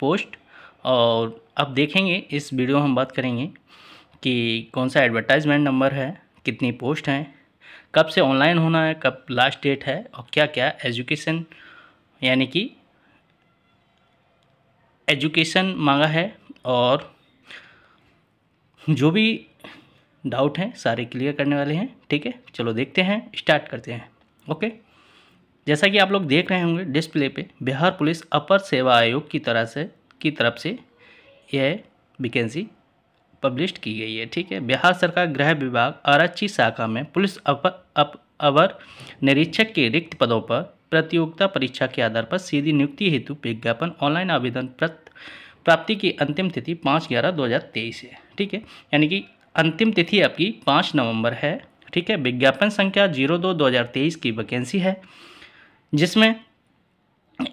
post और अब देखेंगे इस वीडियो में हम बात करेंगे कि कौन सा एडवर्टाइजमेंट नंबर है कितनी पोस्ट हैं कब से ऑनलाइन होना है कब लास्ट डेट है और क्या क्या एजुकेशन यानी कि एजुकेशन मांगा है और जो भी डाउट हैं सारे क्लियर करने वाले हैं ठीक है चलो देखते हैं स्टार्ट करते हैं ओके जैसा कि आप लोग देख रहे होंगे डिस्प्ले पे बिहार पुलिस अपर सेवा आयोग की तरह से की तरफ से यह वैकेंसी पब्लिश की गई है ठीक है बिहार सरकार गृह विभाग आरक्षी शाखा में पुलिस अपर अवर निरीक्षक के रिक्त पदों पर प्रतियोगिता परीक्षा के आधार पर सीधी नियुक्ति हेतु विज्ञापन ऑनलाइन आवेदन प्राप्ति की अंतिम तिथि पाँच ग्यारह दो हज़ार तेईस है ठीक है यानी कि अंतिम तिथि आपकी पाँच नवंबर है ठीक है विज्ञापन संख्या जीरो दो दो हज़ार तेईस की वैकेंसी है जिसमें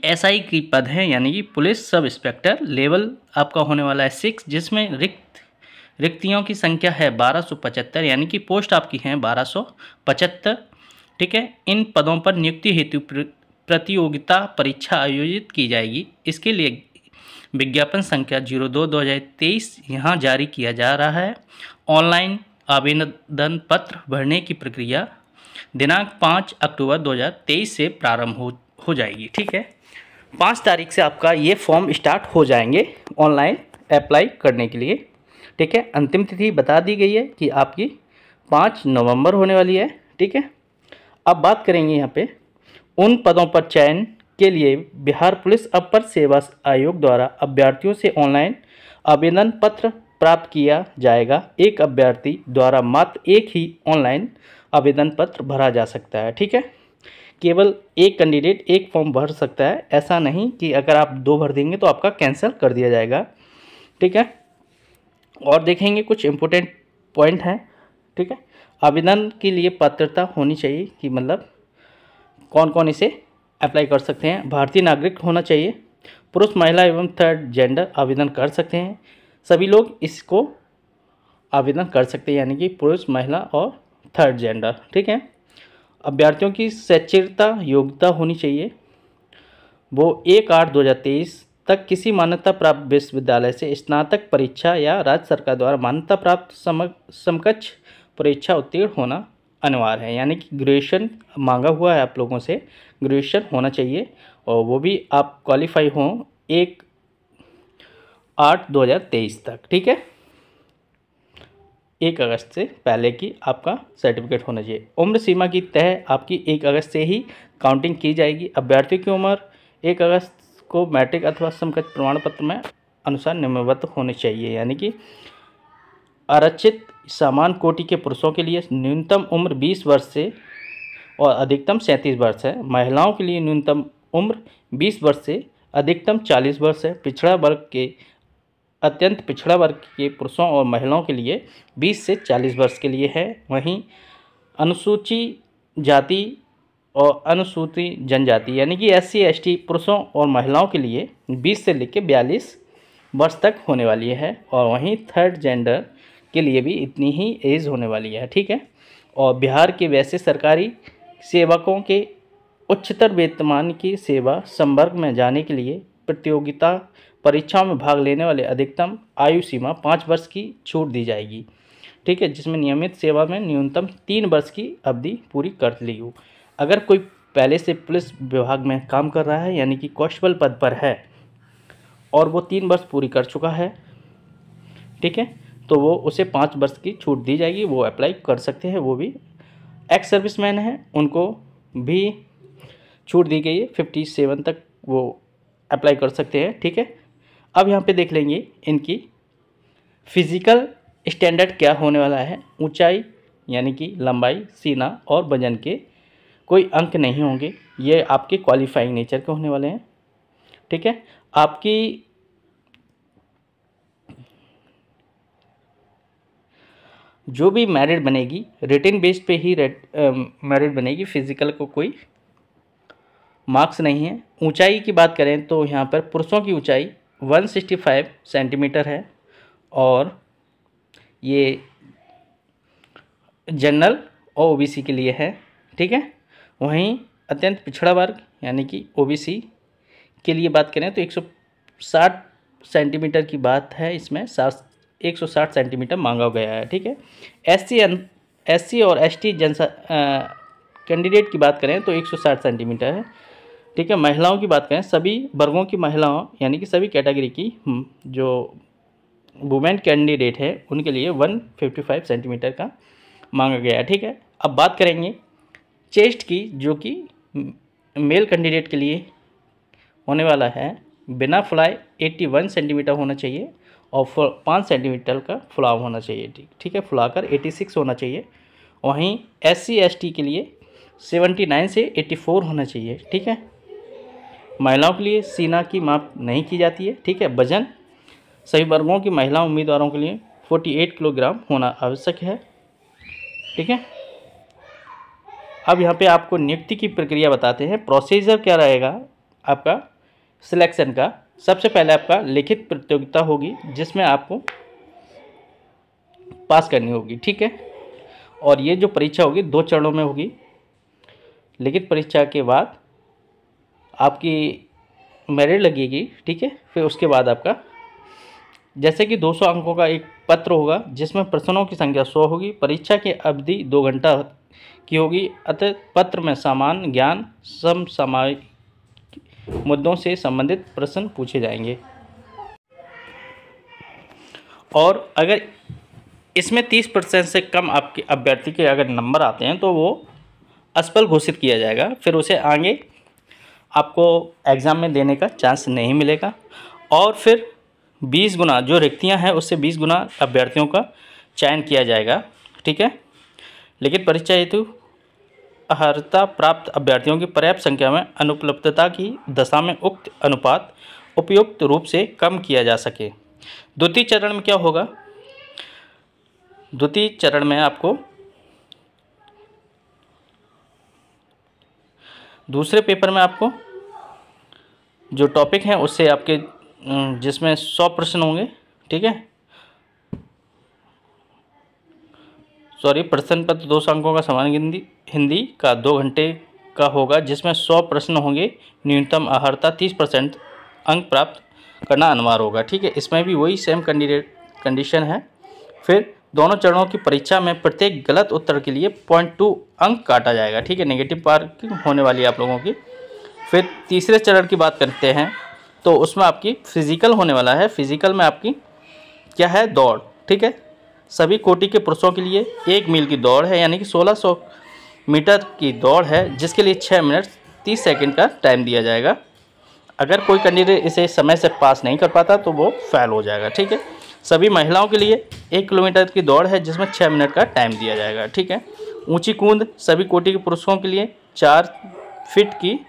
एसआई की पद हैं यानी कि पुलिस सब इंस्पेक्टर लेवल आपका होने वाला है सिक्स जिसमें रिक्त रिक्तियों की संख्या है बारह सौ पचहत्तर यानी कि पोस्ट आपकी हैं बारह सौ पचहत्तर ठीक है इन पदों पर नियुक्ति हेतु प्रतियोगिता परीक्षा आयोजित की जाएगी इसके लिए विज्ञापन संख्या जीरो दो दो हज़ार तेईस यहाँ जारी किया जा रहा है ऑनलाइन आवेदन पत्र भरने की प्रक्रिया दिनांक पाँच अक्टूबर 2023 से प्रारंभ हो हो जाएगी ठीक है पाँच तारीख से आपका ये फॉर्म स्टार्ट हो जाएंगे ऑनलाइन अप्लाई करने के लिए ठीक है अंतिम तिथि बता दी गई है कि आपकी पाँच नवंबर होने वाली है ठीक है अब बात करेंगे यहाँ पे उन पदों पर चयन के लिए बिहार पुलिस अपर सेवा आयोग द्वारा अभ्यर्थियों से ऑनलाइन आवेदन पत्र प्राप्त किया जाएगा एक अभ्यर्थी द्वारा मात्र एक ही ऑनलाइन आवेदन पत्र भरा जा सकता है ठीक है केवल एक कैंडिडेट एक फॉर्म भर सकता है ऐसा नहीं कि अगर आप दो भर देंगे तो आपका कैंसिल कर दिया जाएगा ठीक है और देखेंगे कुछ इम्पोर्टेंट पॉइंट हैं ठीक है आवेदन के लिए पात्रता होनी चाहिए कि मतलब कौन कौन इसे अप्लाई कर सकते हैं भारतीय नागरिक होना चाहिए पुरुष महिला एवं थर्ड जेंडर आवेदन कर सकते हैं सभी लोग इसको आवेदन कर सकते हैं यानी कि पुरुष महिला और थर्ड जेंडर ठीक है अभ्यर्थियों की सचिरता योग्यता होनी चाहिए वो एक आठ दो हज़ार तेईस तक किसी मान्यता प्राप्त विश्वविद्यालय से स्नातक परीक्षा या राज्य सरकार द्वारा मान्यता प्राप्त सम समकक्ष परीक्षा उत्तीर्ण होना अनिवार्य है यानी कि ग्रेजुएशन मांगा हुआ है आप लोगों से ग्रेजुएशन होना चाहिए और वो भी आप क्वालिफाई हों एक आठ दो हज़ार तेईस तक ठीक है एक अगस्त से पहले की आपका सर्टिफिकेट होना चाहिए उम्र सीमा की तय आपकी एक अगस्त से ही काउंटिंग की जाएगी अभ्यर्थियों की उम्र एक अगस्त को मैट्रिक अथवा समकक्ष प्रमाण पत्र में अनुसार निम्नबद्ध होने चाहिए यानी कि आरक्षित सामान कोटि के पुरुषों के लिए न्यूनतम उम्र 20 वर्ष से और अधिकतम 37 वर्ष है महिलाओं के लिए न्यूनतम उम्र 20 वर्ष से अधिकतम 40 वर्ष है पिछड़ा वर्ग के अत्यंत पिछड़ा वर्ग के पुरुषों और महिलाओं के लिए 20 से 40 वर्ष के लिए है वहीं अनुसूची जाति और अनुसूचित जनजाति यानी कि एस सी पुरुषों और महिलाओं के लिए 20 से लेकर बयालीस वर्ष तक होने वाली है और वहीं थर्ड जेंडर के लिए भी इतनी ही एज होने वाली है ठीक है और बिहार के वैसे सरकारी सेवकों के उच्चतर वेतमान की सेवा संवर्ग में जाने के लिए प्रतियोगिता परीक्षाओं में भाग लेने वाले अधिकतम आयु सीमा पाँच वर्ष की छूट दी जाएगी ठीक है जिसमें नियमित सेवा में न्यूनतम तीन वर्ष की अवधि पूरी कर ली हो अगर कोई पहले से पुलिस विभाग में काम कर रहा है यानी कि कॉन्स्टेबल पद पर है और वो तीन वर्ष पूरी कर चुका है ठीक है तो वो उसे पाँच वर्ष की छूट दी जाएगी वो अप्लाई कर सकते हैं वो भी एक्स सर्विसमैन है उनको भी छूट दी गई है फिफ्टी सेवन तक वो अप्लाई कर सकते हैं ठीक है अब यहाँ पे देख लेंगे इनकी फिजिकल स्टैंडर्ड क्या होने वाला है ऊंचाई यानी कि लंबाई सीना और वजन के कोई अंक नहीं होंगे ये आपके क्वालिफाइंग नेचर के होने वाले हैं ठीक है आपकी जो भी मैरिड बनेगी रिटर्न बेस्ड पे ही मैरिड बनेगी फिजिकल को कोई मार्क्स नहीं है ऊंचाई की बात करें तो यहाँ पर पुरुषों की ऊंचाई 165 सेंटीमीटर है और ये जनरल और ओबीसी के लिए है ठीक है वहीं अत्यंत पिछड़ा वर्ग यानी कि ओबीसी के लिए बात करें तो 160 सेंटीमीटर की बात है इसमें सात 160 सेंटीमीटर मांगा गया है ठीक है एस सी और एस टी जनसा कैंडिडेट की बात करें तो 160 सेंटीमीटर है ठीक है महिलाओं की बात करें सभी वर्गों की महिलाओं यानी कि सभी कैटेगरी की हम्म, जो वुमेन कैंडिडेट है उनके लिए 155 सेंटीमीटर का मांगा गया है ठीक है अब बात करेंगे चेस्ट की जो कि मेल कैंडिडेट के लिए होने वाला है बिना फ्लाई 81 सेंटीमीटर होना चाहिए और पाँच सेंटीमीटर का फ्लाव होना चाहिए ठीक ठीक है फुलाकर सिक्स होना चाहिए वहीं एस सी के लिए 79 से 84 होना चाहिए ठीक है महिलाओं के लिए सीना की माप नहीं की जाती है ठीक है वजन सभी वर्गों की महिला उम्मीदवारों के लिए 48 किलोग्राम होना आवश्यक है ठीक है अब यहाँ पे आपको नियुक्ति की प्रक्रिया बताते हैं प्रोसीजर क्या रहेगा आपका सिलेक्शन का सबसे पहले आपका लिखित प्रतियोगिता होगी जिसमें आपको पास करनी होगी ठीक है और ये जो परीक्षा होगी दो चरणों में होगी लिखित परीक्षा के बाद आपकी मेरिट लगेगी ठीक है फिर उसके बाद आपका जैसे कि 200 अंकों का एक पत्र होगा जिसमें प्रश्नों की संख्या 100 होगी परीक्षा की अवधि दो घंटा की होगी अतः पत्र में समान ज्ञान समसामयिक मुद्दों से संबंधित प्रश्न पूछे जाएंगे और अगर इसमें तीस परसेंट से कम आपके अभ्यर्थी के अगर नंबर आते हैं तो वो असफल घोषित किया जाएगा फिर उसे आगे आपको एग्ज़ाम में देने का चांस नहीं मिलेगा और फिर 20 गुना जो रिक्तियां हैं उससे 20 गुना अभ्यर्थियों का चयन किया जाएगा ठीक है लेकिन परीक्षा हेतु अर्हता प्राप्त अभ्यर्थियों की पर्याप्त संख्या में अनुपलब्धता की दशा में उक्त अनुपात उपयुक्त रूप से कम किया जा सके द्वितीय चरण में क्या होगा द्वितीय चरण में आपको दूसरे पेपर में आपको जो टॉपिक हैं उससे आपके जिसमें सौ प्रश्न होंगे ठीक है सॉरी प्रश्न पत्र दो अंकों का समान हिंदी हिंदी का दो घंटे का होगा जिसमें सौ प्रश्न होंगे न्यूनतम आहारता तीस परसेंट अंक प्राप्त करना अनिवार्य होगा ठीक है इसमें भी वही सेम कैंडिडेट कंडीशन है फिर दोनों चरणों की परीक्षा में प्रत्येक गलत उत्तर के लिए पॉइंट टू अंक काटा जाएगा ठीक है नेगेटिव मार्किंग होने वाली है आप लोगों की फिर तीसरे चरण की बात करते हैं तो उसमें आपकी फिजिकल होने वाला है फिजिकल में आपकी क्या है दौड़ ठीक है सभी कोटि के पुरुषों के लिए एक मील की दौड़ है यानी कि सोलह मीटर की दौड़ है जिसके लिए छः मिनट तीस सेकेंड का टाइम दिया जाएगा अगर कोई कैंडिडेट इसे समय से पास नहीं कर पाता तो वो फेल हो जाएगा ठीक है सभी महिलाओं के लिए एक किलोमीटर की दौड़ है जिसमें छः मिनट का टाइम दिया जाएगा ठीक है ऊंची कूद सभी कोटि के पुरुषों के लिए चार फिट की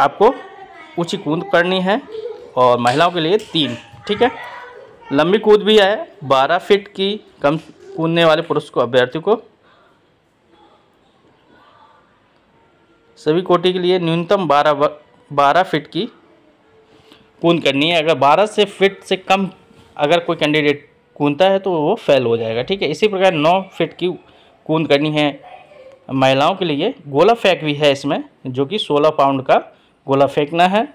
आपको ऊंची कूद करनी है और महिलाओं के लिए तीन ठीक है लंबी कूद भी है बारह फिट की कम कूदने वाले पुरुष को अभ्यर्थी को सभी कोटि के लिए न्यूनतम बारह बारह फिट की कून करनी है अगर बारह से फिट से कम अगर कोई कैंडिडेट कूदता है तो वो फेल हो जाएगा ठीक है इसी प्रकार नौ फिट की कूद करनी है महिलाओं के लिए गोला फेंक भी है इसमें जो कि सोलह पाउंड का गोला फेंकना है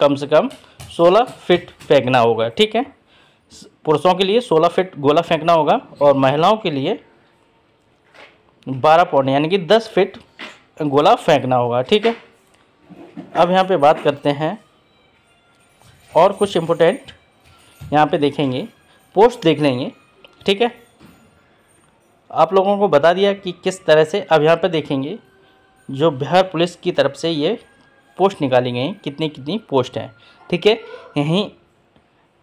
कम से कम सोलह फिट फेंकना होगा ठीक है पुरुषों के लिए सोलह फिट गोला फेंकना होगा और महिलाओं के लिए बारह पाउंड यानी कि दस फिट गोला फेंकना होगा ठीक है अब यहाँ पर बात करते हैं और कुछ इम्पोर्टेंट यहाँ पे देखेंगे पोस्ट देख लेंगे ठीक है आप लोगों को बता दिया कि किस तरह से अब यहाँ पे देखेंगे जो बिहार पुलिस की तरफ से ये पोस्ट निकाली गई कितनी कितनी पोस्ट हैं ठीक है यहीं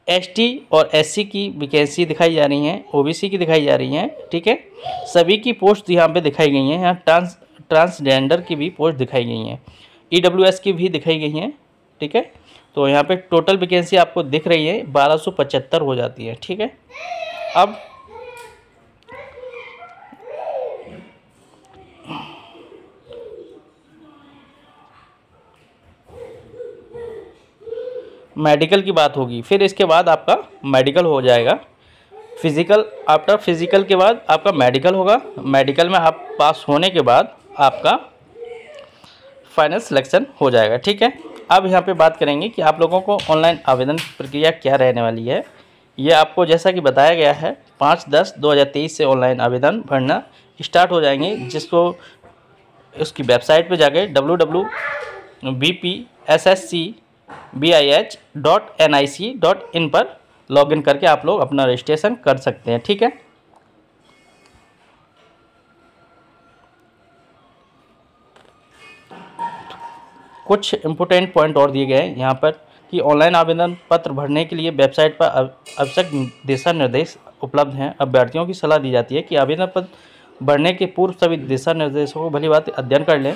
एसटी और एससी की वैकेंसी दिखाई जा रही हैं ओबीसी की दिखाई जा रही हैं ठीक है सभी की पोस्ट यहाँ पे दिखाई गई हैं यहाँ ट्रांस ट्रांसजेंडर की भी पोस्ट दिखाई गई हैं ई e की भी दिखाई गई हैं ठीक है तो यहाँ पे टोटल वैकेंसी आपको दिख रही है पचहत्तर हो जाती है ठीक है अब मेडिकल की बात होगी फिर इसके बाद आपका मेडिकल हो जाएगा फिज़िकल आफ्टर फिज़िकल के बाद आपका मेडिकल होगा मेडिकल में आप पास होने के बाद आपका फाइनल सिलेक्शन हो जाएगा ठीक है अब यहाँ पे बात करेंगे कि आप लोगों को ऑनलाइन आवेदन प्रक्रिया क्या रहने वाली है यह आपको जैसा कि बताया गया है पाँच दस दो हज़ार तेईस से ऑनलाइन आवेदन भरना स्टार्ट हो जाएंगे जिसको उसकी वेबसाइट पे जाके W W B P S S C B I H dot N I C dot in पर लॉगिन करके आप लोग अपना रजिस्ट्रेशन कर सकते हैं ठीक है कुछ इम्पोर्टेंट पॉइंट और दिए गए हैं यहाँ पर कि ऑनलाइन आवेदन पत्र भरने के लिए वेबसाइट पर आवश्यक दिशा निर्देश उपलब्ध हैं अभ्यर्थियों की सलाह दी जाती है कि आवेदन पत्र भरने के पूर्व सभी दिशा निर्देशों को भली बात अध्ययन कर लें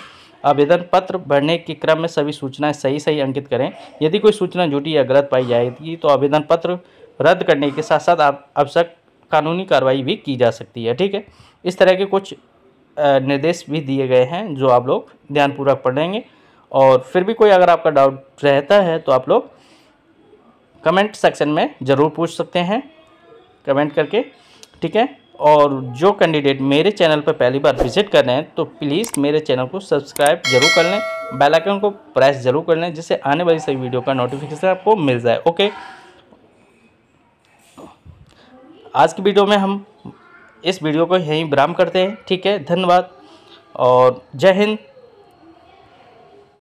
आवेदन पत्र भरने के क्रम में सभी सूचनाएं सही सही अंकित करें यदि कोई सूचना झूठी या गलत पाई जाएगी तो आवेदन पत्र रद्द करने के साथ साथ आवश्यक कानूनी कार्रवाई भी की जा सकती है ठीक है इस तरह के कुछ निर्देश भी दिए गए हैं जो आप लोग ध्यानपूर्वक पढ़ेंगे और फिर भी कोई अगर आपका डाउट रहता है तो आप लोग कमेंट सेक्शन में ज़रूर पूछ सकते हैं कमेंट करके ठीक है और जो कैंडिडेट मेरे चैनल पर पहली बार विजिट कर रहे हैं तो प्लीज़ मेरे चैनल को सब्सक्राइब जरूर कर लें बेल आइकन को प्रेस जरूर कर लें जिससे आने वाली सभी वीडियो का नोटिफिकेशन आपको मिल जाए ओके आज की वीडियो में हम इस वीडियो को यहीं विराम करते हैं ठीक है धन्यवाद और जय हिंद